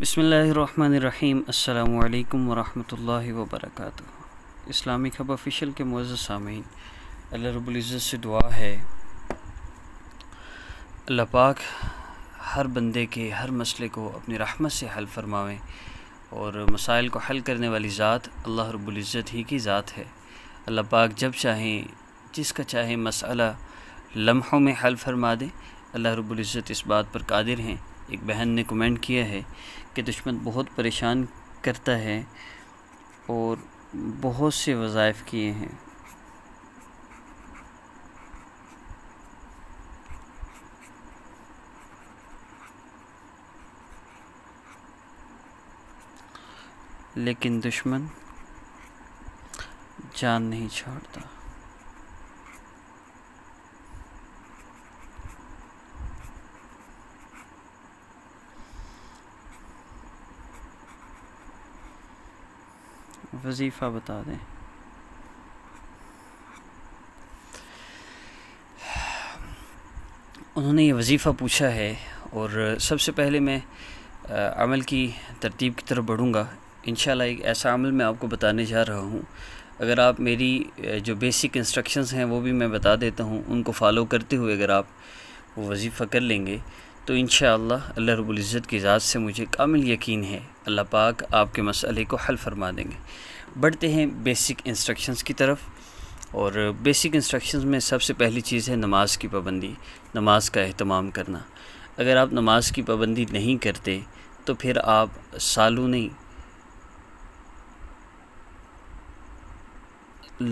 बसमीम् अल्लाम वरहमल वर्क इस्लामिक हब ऑफिशियल के मोज़ सामीन अल्लाह रबुल्ज़त से दुआ है अल्लाह पाक हर बंदे के हर मसले को अपनी रहमत से हल फरमाएँ और मसाइल को हल करने वाली ज़ात अल्लाह रबुल्ज़त ही की ज़ात है अल्लाह पाक जब चाहें जिसका चाहे मसला लम्हों में हल फरमा दें अल्लाह रबुल्ज़त इस बात पर कादिर हैं एक बहन ने कमेंट किया है कि दुश्मन बहुत परेशान करता है और बहुत से वज़ाइफ किए हैं लेकिन दुश्मन जान नहीं छोड़ता वजीफ़ा बता दें उन्होंने ये वजीफ़ा पूछा है और सबसे पहले मैं अमल की तरतीब की तरफ बढ़ूँगा इन एक ऐसा अमल मैं आपको बताने जा रहा हूँ अगर आप मेरी जो बेसिक इंस्ट्रक्शंस हैं वो भी मैं बता देता हूँ उनको फॉलो करते हुए अगर आप वो वजीफ़ा कर लेंगे तो इन अल्लाह रबुल्ज़त की ज़ात से मुझे कामिल यकीन है अल्लाह पाक आपके मसले को हल फरमा देंगे बढ़ते हैं बेसिक इंस्ट्रक्शंस की तरफ और बेसिक इंस्ट्रक्शंस में सबसे पहली चीज़ है नमाज की पाबंदी नमाज का अहतमाम करना अगर आप नमाज की पाबंदी नहीं करते तो फिर आप सालों नहीं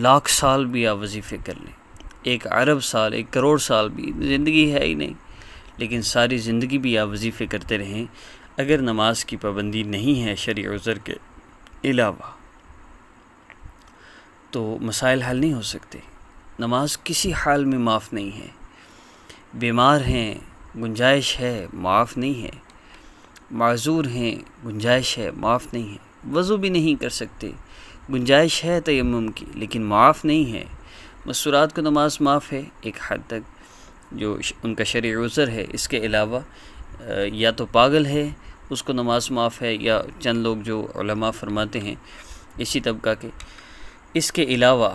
लाख साल भी आप वजीफ़े कर लें एक अरब साल एक करोड़ साल भी ज़िंदगी है ही नहीं लेकिन सारी ज़िंदगी भी आप वजीफ़े करते रहें अगर नमाज की पाबंदी नहीं है शरी उज़र के अलावा तो मसाइल हल नहीं हो सकते नमाज किसी हाल में माफ़ नहीं है बीमार हैं गुंजाइश है माफ़ नहीं है माजूर हैं गुंजाइश है माफ़ नहीं है वज़ू भी नहीं कर सकते गुंजाइश है तयम की लेकिन माफ़ नहीं है मसूरात को नमाज माफ़ है एक हद तक जो उनका शर उज़र है इसके अलावा या तो पागल है उसको नमाज माफ़ है या चंद लोग जो फरमाते हैं इसी तबका के इसके अलावा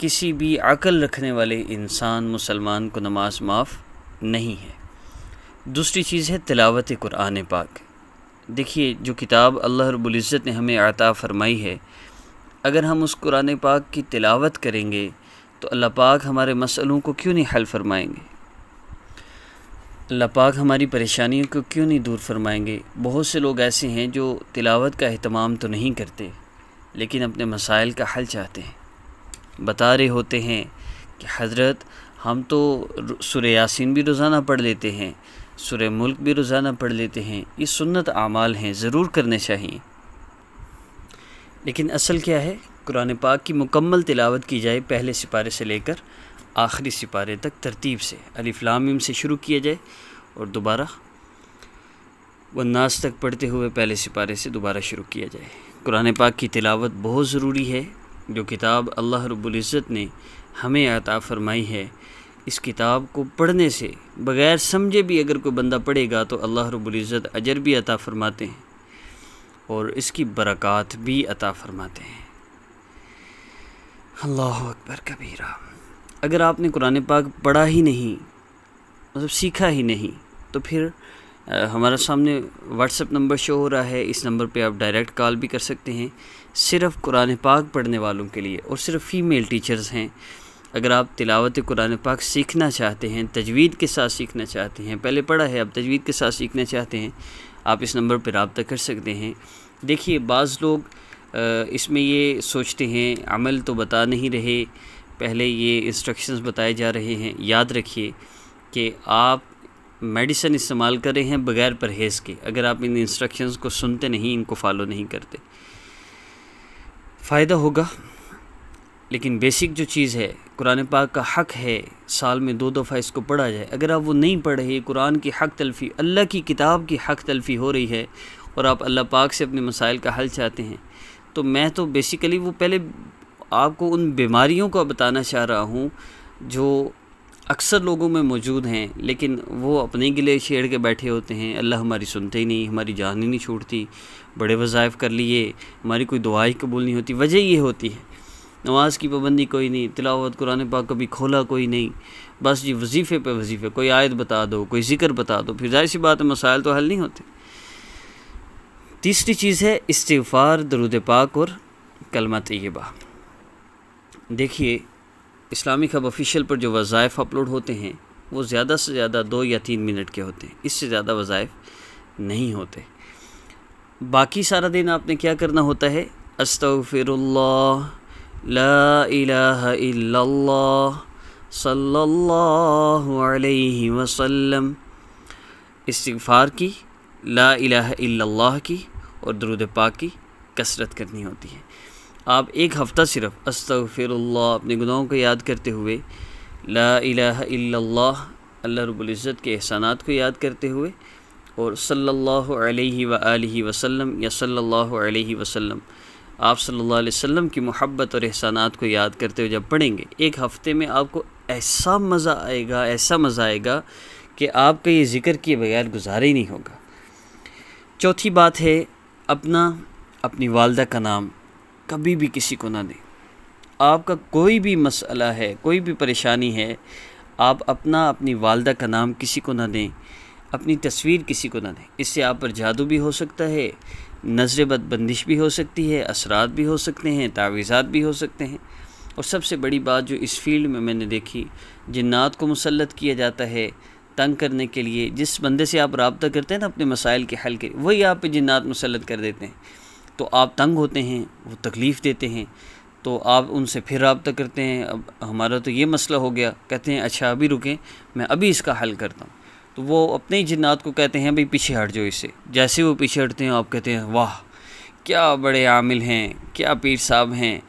किसी भी अकल रखने वाले इंसान मुसलमान को नमाज माफ़ नहीं है दूसरी चीज़ है तिलावत कुरान पाक देखिए जो किताब अल्लाह रबुल्ज़त ने हमें आता फ़रमाई है अगर हम उस कुरान पाक की तिलावत करेंगे तो अल्लाह पाक हमारे मसलों को क्यों नहीं हल फरमाएंगे पाक हमारी परेशानियों को क्यों नहीं दूर फरमाएंगे बहुत से लोग ऐसे हैं जो तिलावत का अहतमाम तो नहीं करते लेकिन अपने मसाइल का हल चाहते हैं बता रहे होते हैं कि हज़रत हम तो सुर यासिन भी रोज़ाना पढ़ लेते हैं सुर मुल्क भी रोज़ाना पढ़ लेते हैं ये सुन्नत आमाल हैं ज़रूर करने चाहिए लेकिन असल क्या है कुरान पाक की मुकम्मल तिलावत की जाए पहले सिपारे से लेकर आखिरी सिपारे तक तरतीब से अलिफ्लाम से शुरू किया जाए और दोबारा नाज तक पढ़ते हुए पहले सिपारे से दोबारा शुरू किया जाए कुरान पाक की तिलावत बहुत ज़रूरी है जो किताब अल्लाह रबुल्ज़त ने हमें अता फरमाई है इस किताब को पढ़ने से बग़ैर समझे भी अगर कोई बंदा पढ़ेगा तो अल्लाह रबुल्ज़त अजर भी अता फरमाते हैं और इसकी बरक़ात भी अता फरमाते हैं अल्लाह अकबर कबीरा अगर आपने कुरान पाक पढ़ा ही नहीं मतलब सीखा ही नहीं तो फिर आ, हमारा सामने व्हाट्सअप नंबर शो हो रहा है इस नंबर पे आप डायरेक्ट कॉल भी कर सकते हैं सिर्फ कुरान पाक पढ़ने वालों के लिए और सिर्फ फ़ीमेल टीचर्स हैं अगर आप तिलावत कुरान पाक सीखना चाहते हैं तजवीद के साथ सीखना चाहते हैं पहले पढ़ा है आप तजवीद के साथ सीखना चाहते हैं आप इस नंबर पर रबता कर सकते हैं देखिए बाज़ लोग इसमें ये सोचते हैं अमल तो बता नहीं रहे पहले ये इंस्ट्रक्शंस बताए जा रहे हैं याद रखिए कि आप मेडिसिन इस्तेमाल कर रहे हैं बग़ैर परहेज़ के अगर आप इन इंस्ट्रक्शंस को सुनते नहीं इनको फॉलो नहीं करते फ़ायदा होगा लेकिन बेसिक जो चीज़ है कुरान पाक का हक है साल में दो दफ़ा इसको पढ़ा जाए अगर आप वो नहीं पढ़ रहे कुरान की हक तलफ़ी अल्लाह की किताब की हक तलफ़ी हो रही है और आप अल्लाह पाक से अपने मसाइल का हल चाहते हैं तो मैं तो बेसिकली वो पहले आपको उन बीमारियों का बताना चाह रहा हूँ जो अक्सर लोगों में मौजूद हैं लेकिन वो अपने गिले छेड़ के बैठे होते हैं अल्लाह हमारी सुनते ही नहीं हमारी जान ही नहीं छूटती बड़े वज़ाइफ कर लिए हमारी कोई दुआई कबूल नहीं होती वजह ये होती है नमाज की पाबंदी कोई नहीं तिलावत कुरान पाक कभी खोला कोई नहीं बस जी वजीफ़े पे वजीफ़े कोई आयत बता दो कोई ज़िक्र बता दो फिर जाहिर सी बात है मसाइल तो हल नहीं होते तीसरी चीज़ है इस्तफ़ार दरुद पाक और कलमा तयबा देखिए इस्लामिक हब ऑफिशियल पर जो वजायफ़ अपलोड होते हैं वो ज़्यादा से ज़्यादा दो या तीन मिनट के होते हैं इससे ज़्यादा वज़ाइफ नहीं होते बाकी सारा दिन आपने क्या करना होता है अस्तफ़िरुल्लाह ला इलाहा इल्लल्लाह वसल्लम की ला इलाहा इल्लल्लाह की और दरुद पाक की कसरत करनी होती है आप एक हफ़्ता सिर्फ अस्तफ़िरल्ला अपने गुनाहों को याद करते हुए ला अल्लाह रबुल्ज़त के एहसानात को याद करते हुए और सल्लल्लाहु अलैहि व आलिहि वसल्लम या सल्लल्लाहु अलैहि वसल्लम आप सल्लल्लाहु अलैहि वसल्लम की मोहब्बत और एहसानात को याद करते हुए जब पढ़ेंगे एक हफ़्ते में आपको ऐसा मज़ा आएगा ऐसा मज़ा आएगा कि आपका ये ज़िक्र किए बगैर गुजारा ही नहीं होगा चौथी बात है अपना अपनी वालदा का नाम कभी भी किसी को ना दें आपका कोई भी मसला है कोई भी परेशानी है आप अपना अपनी वालदा का नाम किसी को ना दें अपनी तस्वीर किसी को ना दें इससे आप पर जादू भी हो सकता है नजर बद बंदिश भी हो सकती है असरात भी हो सकते हैं तावीज़ात भी हो सकते हैं और सबसे बड़ी बात जो इस फील्ड में मैंने देखी जिन्नात को मुसलत किया जाता है तंग करने के लिए जिस बंदे से आप रबता करते हैं ना अपने मसाइल के हल के वही आप पे जिन्नात मुसलत कर देते हैं तो आप तंग होते हैं वो तकलीफ़ देते हैं तो आप उनसे फिर रबता करते हैं अब हमारा तो ये मसला हो गया कहते हैं अच्छा अभी रुकें मैं अभी इसका हल करता हूँ तो वो अपने ही जन्नात को कहते हैं भाई पीछे हट जाओ इसे जैसे वो पीछे हटते हैं आप कहते हैं वाह क्या बड़े आमिल हैं क्या पीर साहब हैं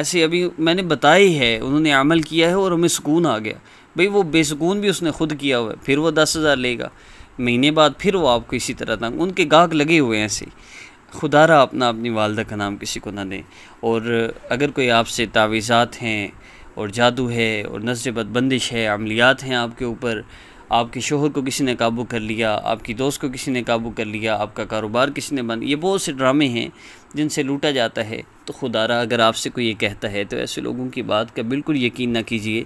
ऐसे अभी मैंने बताई है उन्होंने अमल किया है और हमें सुकून आ गया भाई वो बेसकून भी उसने ख़ुद किया हुआ है फिर वो दस हज़ार लेगा महीने बाद फिर वो आपको इसी तरह तंग उनके गाहक लगे हुए हैं ऐसे खुदा रहा अपना अपनी वालदा का नाम किसी को ना दें और अगर कोई आपसे तावीज़ात हैं और जादू है और नजर बदबंदिश है अमलियात हैं आपके ऊपर आपके शोहर को किसी ने काबू कर लिया आपकी दोस्त को किसी ने काबू कर लिया आपका कारोबार किसी ने बंद ये बहुत से ड्रामे हैं जिनसे लूटा जाता है तो खुदारा अगर आपसे कोई ये कहता है तो ऐसे लोगों की बात का बिल्कुल यकीन ना कीजिए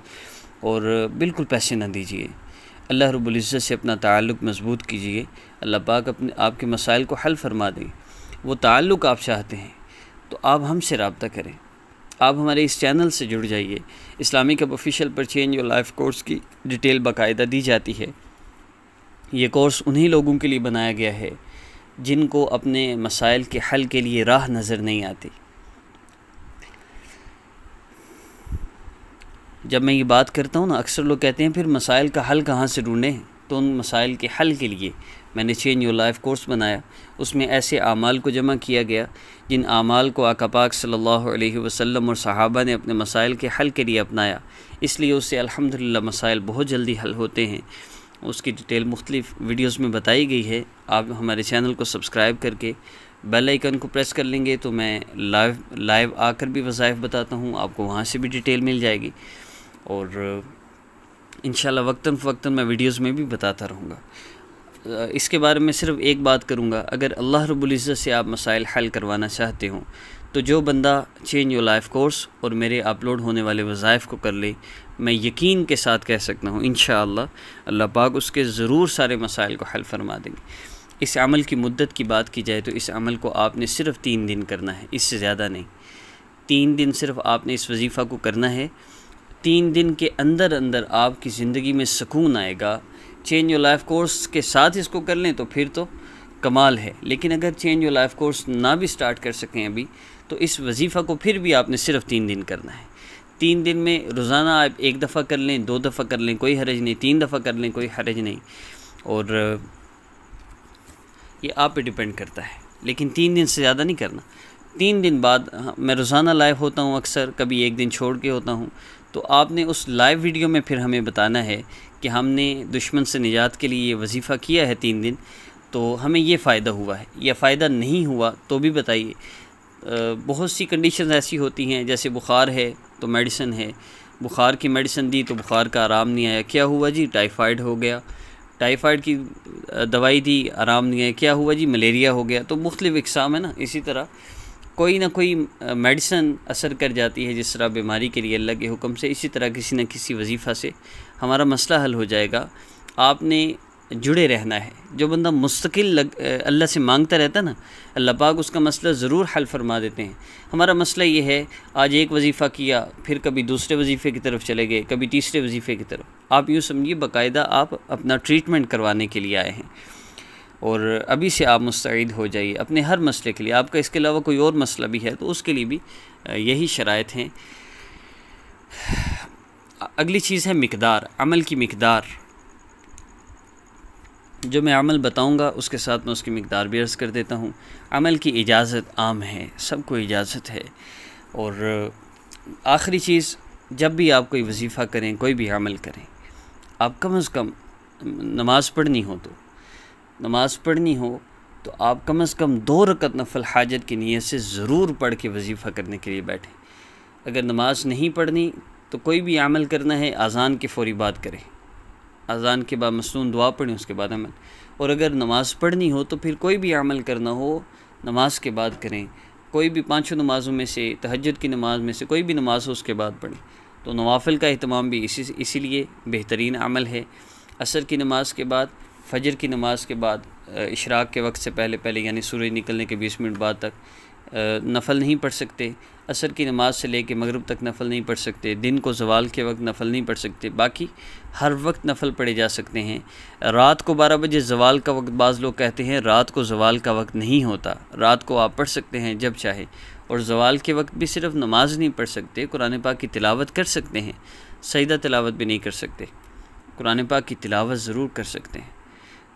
और बिल्कुल पैसे ना दीजिए अल्लाह रब्ज़त से अपना ताल्लुक़ मजबूत कीजिए अल्लाह पाक अपने आपके मसाइल को हल फरमा दें वो ताल्लुक़ आप चाहते हैं तो आप हमसे रबता करें आप हमारे इस चैनल से जुड़ जाइए इस्लामिक अब ऑफिशियल पर चेंज और लाइफ कोर्स की डिटेल बाकायदा दी जाती है ये कोर्स उन्हीं लोगों के लिए बनाया गया है जिनको अपने मसाइल के हल के लिए राह नज़र नहीं आती जब मैं ये बात करता हूँ ना अक्सर लोग कहते हैं फिर मसाइल का हल कहाँ से ढूँढें तो उन मसाइल के हल के लिए मैंने चेंज योर लाइफ कोर्स बनाया उसमें ऐसे आमाल को जमा किया गया जिन आमाल को आका पाक सल्लल्लाहु अलैहि वसल्लम और सहाबा ने अपने मसाइल के हल के लिए अपनाया इसलिए उससे अल्हम्दुलिल्लाह मसाइल बहुत जल्दी हल होते हैं उसकी डिटेल मुख्तलिफ़ वीडियोज़ में बताई गई है आप हमारे चैनल को सब्सक्राइब करके बेल आइकन को प्रेस कर लेंगे तो मैं लाइव लाइव आकर भी वज़ाइफ बताता हूँ आपको वहाँ से भी डिटेल मिल जाएगी और इन वक्ता फवक्ता मैं वीडियोज़ में भी बताता रहूँगा इसके बारे में सिर्फ एक बात करूँगा अगर अल्लाह रबुल्ज़त से आप मसाइल हल करवाना चाहते हो तो जो बंदा चेंज योर लाइफ कोर्स और मेरे अपलोड होने वाले वज़ाइफ़ को कर ले मैं यकीन के साथ कह सकता हूँ इन अल्लाह पाक उसके ज़रूर सारे मसाइल को हल फरमा देंगे इस अमल की मदत की बात की जाए तो इस अमल को आपने सिर्फ़ तीन दिन करना है इससे ज़्यादा नहीं तीन दिन सिर्फ आपने इस वजीफ़ा को करना है तीन दिन के अंदर अंदर आपकी ज़िंदगी में सुकून आएगा चेंज योर लाइफ कोर्स के साथ इसको कर लें तो फिर तो कमाल है लेकिन अगर चेंज योर लाइफ कोर्स ना भी स्टार्ट कर सकें अभी तो इस वजीफ़ा को फिर भी आपने सिर्फ तीन दिन करना है तीन दिन में रोज़ाना आप एक दफ़ा कर लें दो दफ़ा कर लें कोई हरज नहीं तीन दफ़ा कर लें कोई हरज नहीं और ये आप पे डिपेंड करता है लेकिन तीन दिन से ज़्यादा नहीं करना तीन दिन बाद हाँ, मैं रोज़ाना लाइव होता हूँ अक्सर कभी एक दिन छोड़ के होता हूँ तो आपने उस लाइव वीडियो में फिर हमें बताना है कि हमने दुश्मन से निजात के लिए ये वजीफ़ा किया है तीन दिन तो हमें ये फ़ायदा हुआ है या फ़ायदा नहीं हुआ तो भी बताइए बहुत सी कंडीशन ऐसी होती हैं जैसे बुखार है तो मेडिसन है बुखार की मेडिसन दी तो बुखार का आराम नहीं आया क्या हुआ जी टाइफाइड हो गया टाइफाइड की दवाई दी आराम नहीं आया क्या हुआ जी मलेरिया हो गया तो मुख्तलिफ़ इकसाम है ना इसी तरह कोई ना कोई मेडिसन असर कर जाती है जिस तरह बीमारी के लिए अल्लाह के हुक्म से इसी तरह किसी न किसी वजीफ़ा से हमारा मसला हल हो जाएगा आपने जुड़े रहना है जो बंदा मुस्तकिल लग अल्लाह से मांगता रहता ना अल्लाह पाक उसका मसला ज़रूर हल फरमा देते हैं हमारा मसला ये है आज एक वजीफ़ा किया फिर कभी दूसरे वजीफ़े की तरफ चले गए कभी तीसरे वजीफ़े की तरफ आप यूँ समझिए बाकायदा आप अपना ट्रीटमेंट करवाने के लिए आए हैं और अभी से आप मुस्तैद हो जाइए अपने हर मसले के लिए आपका इसके अलावा कोई और मसला भी है तो उसके लिए भी यही शराय हैं अगली चीज़ है मकदार अमल की मकदार जो मैं अमल बताऊंगा उसके साथ मैं उसकी मकदार भी अर्ज़ कर देता हूँ अमल की इजाज़त आम है सबको इजाज़त है और आखिरी चीज़ जब भी आप कोई वजीफ़ा करें कोई भी अमल करें आप कम अज़ कम नमाज़ पढ़नी हो तो नमाज़ पढ़नी हो तो आप कम अज़ कम दो रकत नफल हाजत की नीयत से ज़रूर पढ़ के वजीफ़ा करने के लिए बैठें अगर नमाज नहीं पढ़नी तो कोई भी अमल करना है अज़ान के फ़ौरी बात करें अज़ान के बाद मसनून दुआ पढ़ें उसके बाद अमल और अगर नमाज़ पढ़नी हो तो फिर कोई भी अमल करना हो नमाज के बाद करें कोई भी पाँचों नमाज़ों में से तहजद की नमाज में से कोई भी नमाज हो उसके बाद पढ़ें तो नवाफिल का अहतमाम भी इसी इसीलिए बेहतरीन अमल है असर की नमाज के बाद फजर की नमाज़ के बाद इशराक के वक्त से पहले पहले यानी सूरज निकलने के बीस मिनट बाद तक नफल नहीं पढ़ सकते असर की नमाज से लेके मगरब तक नफल नहीं पढ़ सकते दिन को जवाल के वक्त नफल नहीं पढ़ सकते बाकी हर वक्त नफल पढ़े जा सकते हैं रात को बारह बजे जवाल का वक्त बाज़ लोग कहते हैं रात को जवाल का वक्त नहीं होता रात को आप पढ़ सकते हैं जब चाहे और जवाल के वक्त भी सिर्फ नमाज नहीं पढ़ सकते कुरान पाक की तिलावत कर सकते हैं सईदा तिलावत भी नहीं कर सकते कुरान पाक की तिलावत ज़रूर कर सकते हैं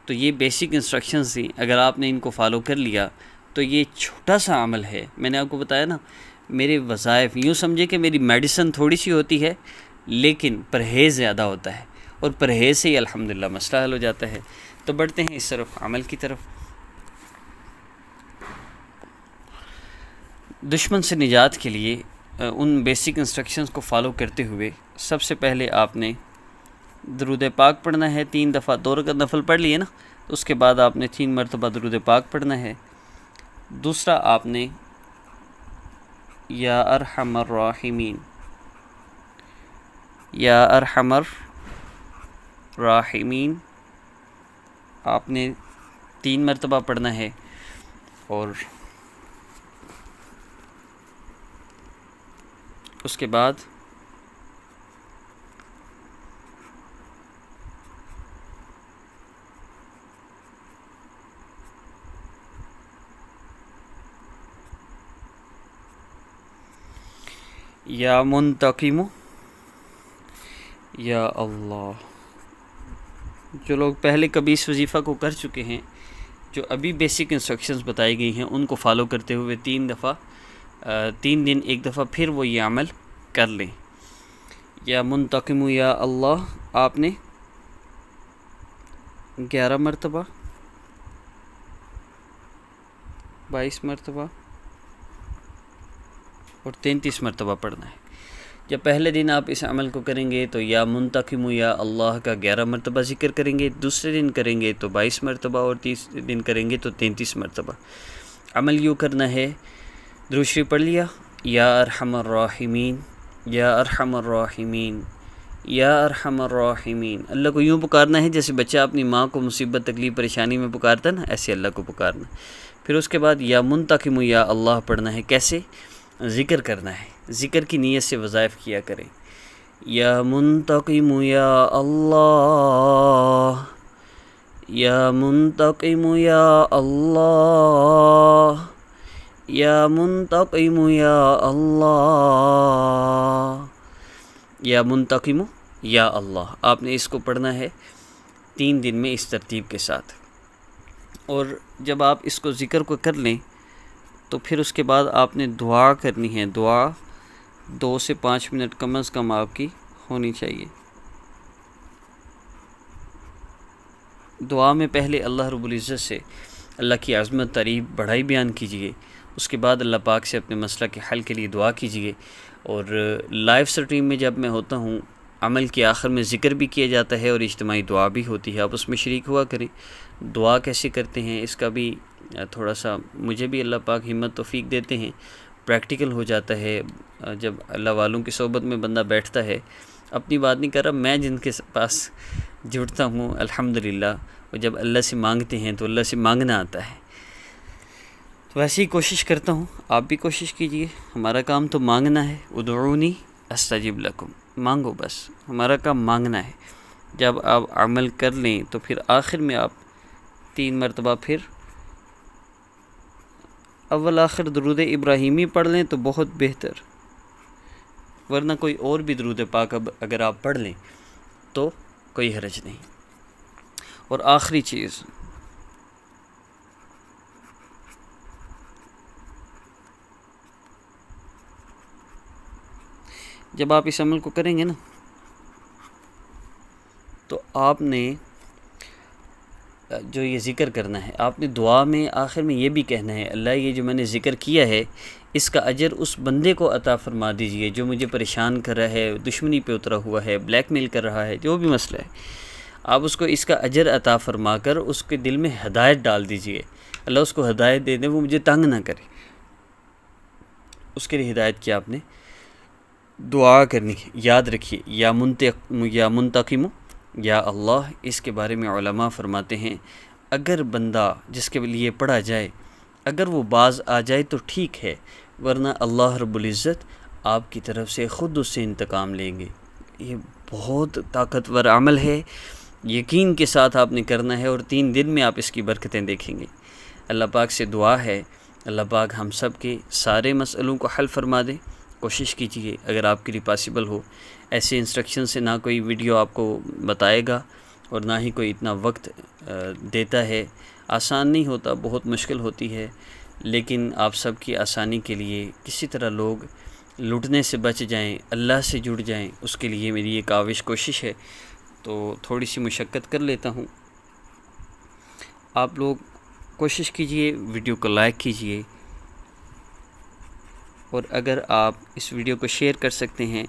तो ये बेसिक इंस्ट्रक्शन थी अगर आपने इनको फॉलो कर लिया तो ये छोटा सा अमल है मैंने आपको बताया ना मेरे वज़ायफ़ यूँ समझे कि मेरी मेडिसन थोड़ी सी होती है लेकिन परहेज़ ज़्यादा होता है और परहेज़ से ही अलहमदिल्ला मसला हल हो जाता है तो बढ़ते हैं इस तरफ अमल की तरफ दुश्मन से निजात के लिए उन बेसिक इंस्ट्रक्शंस को फॉलो करते हुए सबसे पहले आपने दरुद पाक पढ़ना है तीन दफ़ा दो रकत नफल पढ़ लिए ना तो उसके बाद आपने तीन मरतबा दरुद पाक पढ़ना है दूसरा आपने या अरहमर राहिमीन या अरहमर राहिमीन आपने तीन मरतबा पढ़ना है और उसके बाद या मुंतकीम या अल्लाह जो लोग पहले कभी इस वजीफ़ा को कर चुके हैं जो अभी बेसिक इंस्ट्रक्शंस बताई गई हैं उनको फॉलो करते हुए तीन दफ़ा तीन दिन एक दफ़ा फिर वो ये अमल कर लें या मुंतकम या अल्लाह आपने ग्यारह मरतबा बाईस मरतबा और तैंतीस मरतबा पढ़ना है जब पहले दिन आप इस अमल को करेंगे तो या मुंतकम या अल्लाह का ग्यारह मरतबा ज़िक्र करेंगे दूसरे दिन करेंगे तो बाईस मरतबा और तीसरे दिन करेंगे तो तैंतीस मरतबा अमल यूँ करना है दूसरी पढ़ लिया या अरहमर्राहिमीन या अरहमर्राहिमीन या अरहमर्राहिमीन अल्लाह को यूँ पुकारना है जैसे बच्चा अपनी माँ को मुसीबत तकलीफ़ परेशानी में पुकारता ना ऐसे अल्लाह को पुकारना फिर उसके बाद या मुंतकम या अल्लाह पढ़ना है कैसे ज़िक्र करना है ज़िक्र की नीयत से वज़ाइफ किया करें या मुंतकिमु या अल्लाह या मुंतकिमु या अल्लाह या मुंतकिमु या अल्लाह या मुंतकिमु या अल्लाह आपने इसको पढ़ना है तीन दिन में इस तरतीब के साथ और जब आप इसको ज़िक्र को कर लें तो फिर उसके बाद आपने दुआ करनी है दुआ दो से पाँच मिनट कम अज़ कम आपकी होनी चाहिए दुआ में पहले अल्लाह रबुल्ज़त से अल्लाह की आज़मत तारीफ बढ़ाई बयान कीजिए उसके बाद अल्लाह पाक से अपने मसला के हल के लिए दुआ कीजिए और लाइव स्ट्रीम में जब मैं होता हूँ अमल के आखिर में ज़िक्र भी किया जाता है और इज्तमाही दुआ भी होती है आप उसमें शरीक हुआ करें दुआ कैसे करते हैं इसका भी थोड़ा सा मुझे भी अल्लाह पाक हिम्मत तोफ़ी देते हैं प्रैक्टिकल हो जाता है जब अल्लाह वालों की सोबत में बंदा बैठता है अपनी बात नहीं कर रहा मैं जिनके पास जुड़ता हूँ अल्हम्दुलिल्लाह और जब अल्लाह से मांगते हैं तो अल्लाह से मांगना आता है तो वैसे ही कोशिश करता हूँ आप भी कोशिश कीजिए हमारा काम तो मांगना है उदरूनी अस्ताजिब लकुम मांगो बस हमारा काम मांगना है जब आप अमल कर लें तो फिर आखिर में आप तीन मरतबा फिर अव्वल आखिर दरूद इब्राहिमी पढ़ लें तो बहुत बेहतर वरना कोई और भी दरूद पाक अब अगर आप पढ़ लें तो कोई हरज नहीं और आखिरी चीज़ जब आप इस अमल को करेंगे ना तो आपने जो ये ज़िक्र करना है आपने दुआ में आखिर में ये भी कहना है अल्लाह ये जो मैंने ज़िक्र किया है इसका अजर उस बंदे को अता फरमा दीजिए जो मुझे परेशान कर रहा है दुश्मनी पे उतरा हुआ है ब्लैक मेल कर रहा है जो भी मसला है आप उसको इसका अजर अता फरमा कर उसके दिल में हदायत डाल दीजिए अल्लाह उसको हदायत दे दें वो मुझे तंग ना करे उसके लिए हिदायत किया आपने दुआ करनी याद रखिए या मुंत या मुंतकमों या अल्लाह इसके बारे में फरमाते हैं अगर बंदा जिसके लिए पढ़ा जाए अगर वो बाज आ जाए तो ठीक है वरना अल्लाह रबुल्ज़त आपकी तरफ से ख़ुद उससे इंतकाम लेंगे ये बहुत ताकतवर अमल है यकीन के साथ आपने करना है और तीन दिन में आप इसकी बरकतें देखेंगे अल्लाह पाक से दुआ है अल्लाह पाक हम सब के सारे मसलों को हल फरमा दे कोशिश कीजिए अगर आपके लिए पॉसिबल हो ऐसे इंस्ट्रक्शन से ना कोई वीडियो आपको बताएगा और ना ही कोई इतना वक्त देता है आसान नहीं होता बहुत मुश्किल होती है लेकिन आप सबकी आसानी के लिए किसी तरह लोग लुटने से बच जाएं अल्लाह से जुड़ जाएं उसके लिए मेरी ये काविश कोशिश है तो थोड़ी सी मशक्क़त कर लेता हूँ आप लोग कोशिश कीजिए वीडियो को लाइक कीजिए और अगर आप इस वीडियो को शेयर कर सकते हैं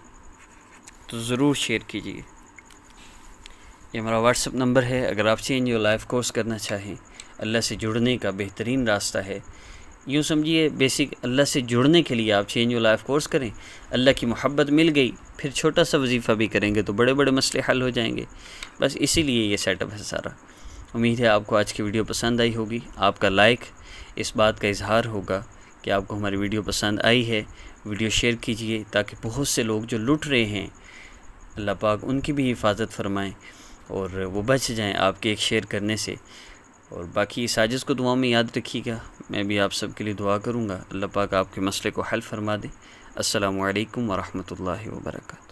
तो ज़रूर शेयर कीजिए ये हमारा व्हाट्सअप नंबर है अगर आप चेंज योर लाइफ कोर्स करना चाहें अल्लाह से जुड़ने का बेहतरीन रास्ता है यूँ समझिए बेसिक अल्लाह से जुड़ने के लिए आप चेंज योर लाइफ कोर्स करें अल्लाह की मोहब्बत मिल गई फिर छोटा सा वजीफ़ा भी करेंगे तो बड़े बड़े मसले हल हो जाएंगे बस इसीलिए ये सेटअप है सारा उम्मीद है आपको आज की वीडियो पसंद आई होगी आपका लाइक इस बात का इजहार होगा कि आपको हमारी वीडियो पसंद आई है वीडियो शेयर कीजिए ताकि बहुत से लोग जो लुट रहे हैं अल्लाह पाक उनकी भी हिफाजत फरमाएँ और वो बच जाएँ आपके एक शेयर करने से और बाकी साजिश को दुआ में याद रखिएगा मैं भी आप सबके लिए दुआ करूँगा अल्लाह पाक आपके मसले को हल फरमा दें असलकम वरहमल वर्का